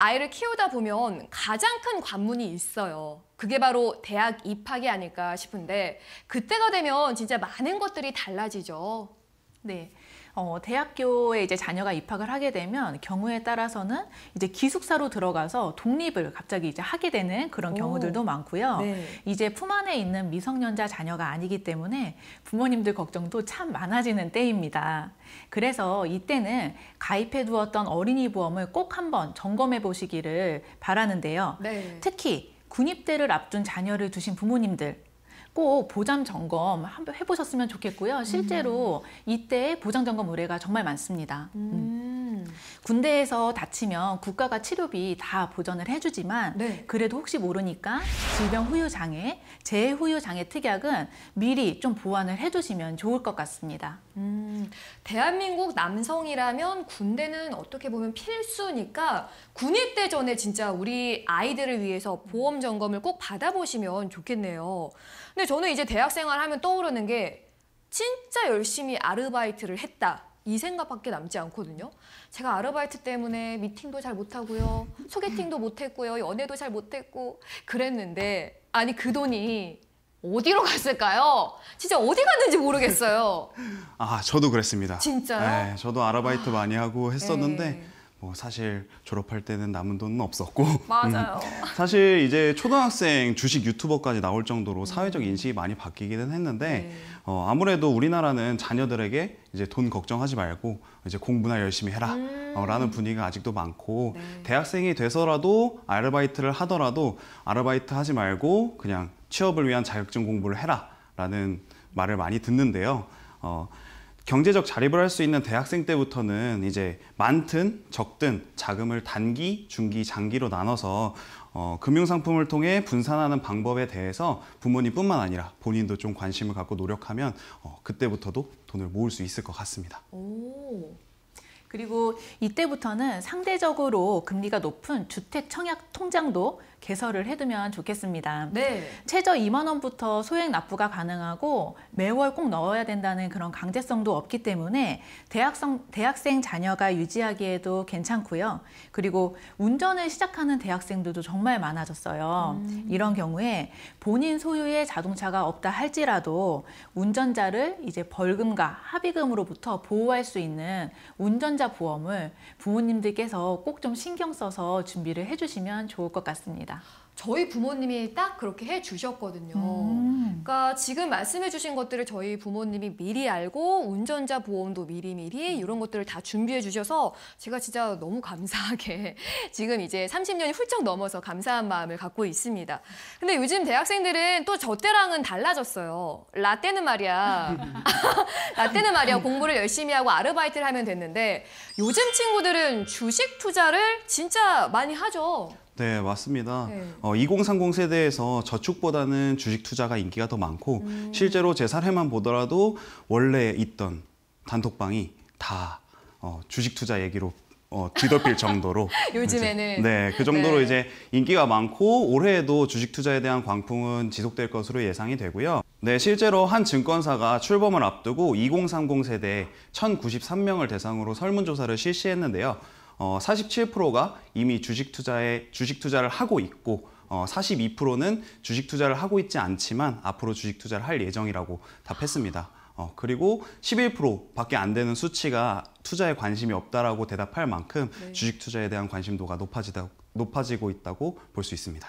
아이를 키우다 보면 가장 큰 관문이 있어요. 그게 바로 대학 입학이 아닐까 싶은데 그때가 되면 진짜 많은 것들이 달라지죠. 네. 어, 대학교에 이제 자녀가 입학을 하게 되면 경우에 따라서는 이제 기숙사로 들어가서 독립을 갑자기 이제 하게 되는 그런 경우들도 오. 많고요. 네. 이제 품 안에 있는 미성년자 자녀가 아니기 때문에 부모님들 걱정도 참 많아지는 때입니다. 그래서 이때는 가입해 두었던 어린이 보험을 꼭 한번 점검해 보시기를 바라는데요. 네. 특히 군입대를 앞둔 자녀를 두신 부모님들 꼭 보장 점검 한번 해보셨으면 좋겠고요. 실제로 음. 이때 보장 점검 의뢰가 정말 많습니다. 음. 음. 군대에서 다치면 국가가 치료비 다 보전을 해주지만 네. 그래도 혹시 모르니까 질병 후유 장애, 재해 후유 장애 특약은 미리 좀 보완을 해주시면 좋을 것 같습니다. 음, 대한민국 남성이라면 군대는 어떻게 보면 필수니까 군입대 전에 진짜 우리 아이들을 위해서 보험 점검을 꼭 받아보시면 좋겠네요. 근데 저는 이제 대학생활 하면 떠오르는 게 진짜 열심히 아르바이트를 했다. 이 생각밖에 남지 않거든요. 제가 아르바이트 때문에 미팅도 잘 못하고요. 소개팅도 못했고요. 연애도 잘 못했고 그랬는데 아니 그 돈이 어디로 갔을까요? 진짜 어디 갔는지 모르겠어요. 아, 저도 그랬습니다. 진짜요? 네, 저도 아르바이트 많이 하고 했었는데 에 네. 뭐 사실 졸업할 때는 남은 돈은 없었고 맞아요. 음. 사실 이제 초등학생 주식 유튜버까지 나올 정도로 사회적 음. 인식이 많이 바뀌기는 했는데 네. 어, 아무래도 우리나라는 자녀들에게 이제 돈 걱정하지 말고 이제 공부나 열심히 해라 음. 어, 라는 분위기가 아직도 많고 네. 대학생이 돼서라도 아르바이트를 하더라도 아르바이트 하지 말고 그냥 취업을 위한 자격증 공부를 해라 라는 말을 많이 듣는데요. 어, 경제적 자립을 할 수 있는 대학생 때부터는 이제 많든 적든 자금을 단기, 중기, 장기로 나눠서 어, 금융상품을 통해 분산하는 방법에 대해서 부모님뿐만 아니라 본인도 좀 관심을 갖고 노력하면 어, 그때부터도 돈을 모을 수 있을 것 같습니다. 오. 그리고 이때부터는 상대적으로 금리가 높은 주택 청약 통장도 개설을 해두면 좋겠습니다. 네. 최저 2만 원부터 소액 납부가 가능하고 매월 꼭 넣어야 된다는 그런 강제성도 없기 때문에 대학성, 대학생 자녀가 유지하기에도 괜찮고요. 그리고 운전을 시작하는 대학생들도 정말 많아졌어요. 음. 이런 경우에 본인 소유의 자동차가 없다 할지라도 운전자를 이제 벌금과 합의금으로부터 보호할 수 있는 운전자 보험을 부모님들께서 꼭 좀 신경 써서 준비를 해주시면 좋을 것 같습니다. 있습니다. 저희 부모님이 딱 그렇게 해 주셨거든요. 음. 그러니까 지금 말씀해 주신 것들을 저희 부모님이 미리 알고 운전자 보험도 미리미리 이런 것들을 다 준비해 주셔서 제가 진짜 너무 감사하게 지금 이제 30년이 훌쩍 넘어서 감사한 마음을 갖고 있습니다. 근데 요즘 대학생들은 또 저 때랑은 달라졌어요. 라떼는 말이야. 라떼는 말이야. 공부를 열심히 하고 아르바이트를 하면 됐는데 요즘 친구들은 주식 투자를 진짜 많이 하죠. 네, 맞습니다. 네. 어, 2030 세대에서 저축보다는 주식 투자가 인기가 더 많고 음. 실제로 제 사례만 보더라도 원래 있던 단톡방이 다 어, 주식 투자 얘기로 어, 뒤덮일 정도로 요즘에는 네 그 정도로 네. 이제 인기가 많고 올해에도 주식 투자에 대한 광풍은 지속될 것으로 예상이 되고요. 네 실제로 한 증권사가 출범을 앞두고 2030 세대 1,093명을 대상으로 설문조사를 실시했는데요. 어, 47%가 이미 주식 투자에 주식 투자를 하고 있고 어, 42%는 주식 투자를 하고 있지 않지만 앞으로 주식 투자를 할 예정이라고 답했습니다. 어, 그리고 11%밖에 안 되는 수치가 투자에 관심이 없다라고 대답할 만큼 네. 주식 투자에 대한 관심도가 높아지다, 높아지고 있다고 볼 수 있습니다.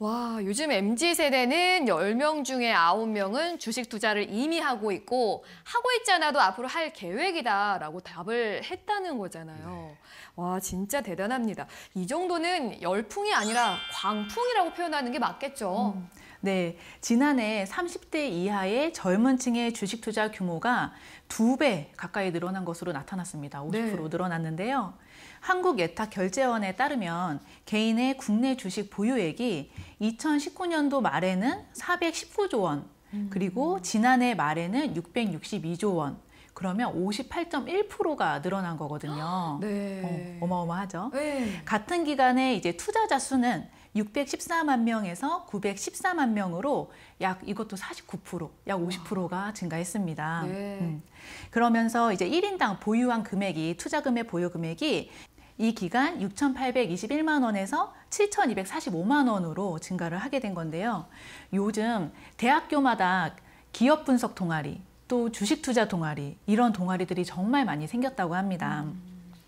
와, 요즘 MZ 세대는 10명 중에 9명은 주식 투자를 이미 하고 있고 하고 있잖아도 앞으로 할 계획이다라고 답을 했다는 거잖아요. 네. 와, 진짜 대단합니다. 이 정도는 열풍이 아니라 광풍이라고 표현하는 게 맞겠죠. 음. 네, 지난해 30대 이하의 젊은 층의 주식 투자 규모가 두 배 가까이 늘어난 것으로 나타났습니다. 50% 네. 늘어났는데요. 한국예탁결제원에 따르면 개인의 국내 주식 보유액이 2019년도 말에는 419조 원, 그리고 음. 지난해 말에는 662조 원, 그러면 58.1%가 늘어난 거거든요. 네. 어, 마어마하죠 네. 같은 기간에 이제 투자자 수는 614만 명에서 914만 명으로 약 이것도 49%, 약 50%가 증가했습니다. 네. 음. 그러면서 이제 1인당 보유한 금액이 투자금의 보유 금액이 이 기간 6,821만 원에서 7,245만 원으로 증가를 하게 된 건데요. 요즘 대학교마다 기업 분석 동아리, 또 주식 투자 동아리 이런 동아리들이 정말 많이 생겼다고 합니다.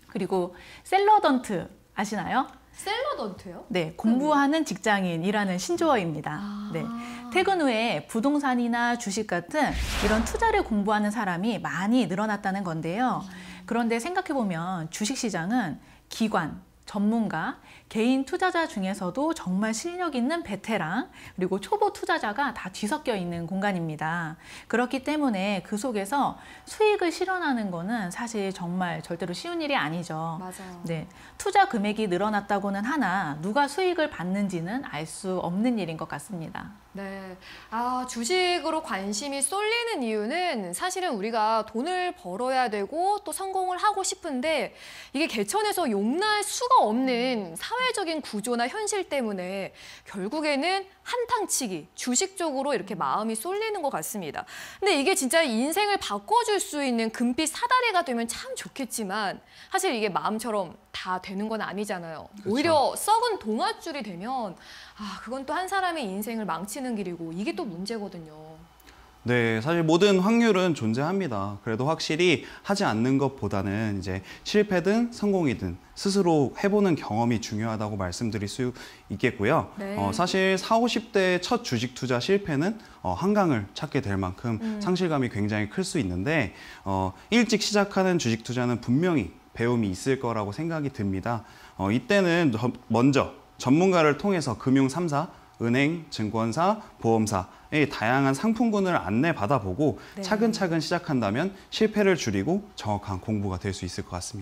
그리고 셀러던트 아시나요? 셀러던트요? 네, 공부하는 직장인이라는 신조어입니다. 아. 네. 퇴근 후에 부동산이나 주식 같은 이런 투자를 공부하는 사람이 많이 늘어났다는 건데요. 그런데 생각해보면 주식시장은 기관, 전문가, 개인 투자자 중에서도 정말 실력 있는 베테랑, 그리고 초보 투자자가 다 뒤섞여 있는 공간입니다. 그렇기 때문에 그 속에서 수익을 실현하는 거는 사실 정말 절대로 쉬운 일이 아니죠. 맞아요. 네. 투자 금액이 늘어났다고는 하나, 누가 수익을 받는지는 알 수 없는 일인 것 같습니다. 네. 아, 주식으로 관심이 쏠리는 이유는 사실은 우리가 돈을 벌어야 되고 또 성공을 하고 싶은데 이게 개천에서 용납할 수가 없는 사회적인 구조나 현실 때문에 결국에는 한탕치기, 주식 쪽으로 이렇게 마음이 쏠리는 것 같습니다. 근데 이게 진짜 인생을 바꿔줄 수 있는 금빛 사다리가 되면 참 좋겠지만 사실 이게 마음처럼 다 되는 건 아니잖아요. 그렇죠. 오히려 썩은 동아줄이 되면 아 그건 또 한 사람의 인생을 망치는 길이고 이게 또 문제거든요. 네, 사실 모든 확률은 존재합니다. 그래도 확실히 하지 않는 것보다는 이제 실패든 성공이든 스스로 해보는 경험이 중요하다고 말씀드릴 수 있겠고요. 네. 어, 사실 40, 50대 첫 주식 투자 실패는 어, 한강을 찾게 될 만큼 음. 상실감이 굉장히 클 수 있는데 어, 일찍 시작하는 주식 투자는 분명히 배움이 있을 거라고 생각이 듭니다. 어, 이때는 먼저 전문가를 통해서 금융 3사, 은행, 증권사, 보험사 다양한 상품군을 안내받아보고 네. 차근차근 시작한다면 실패를 줄이고 정확한 공부가 될 수 있을 것 같습니다.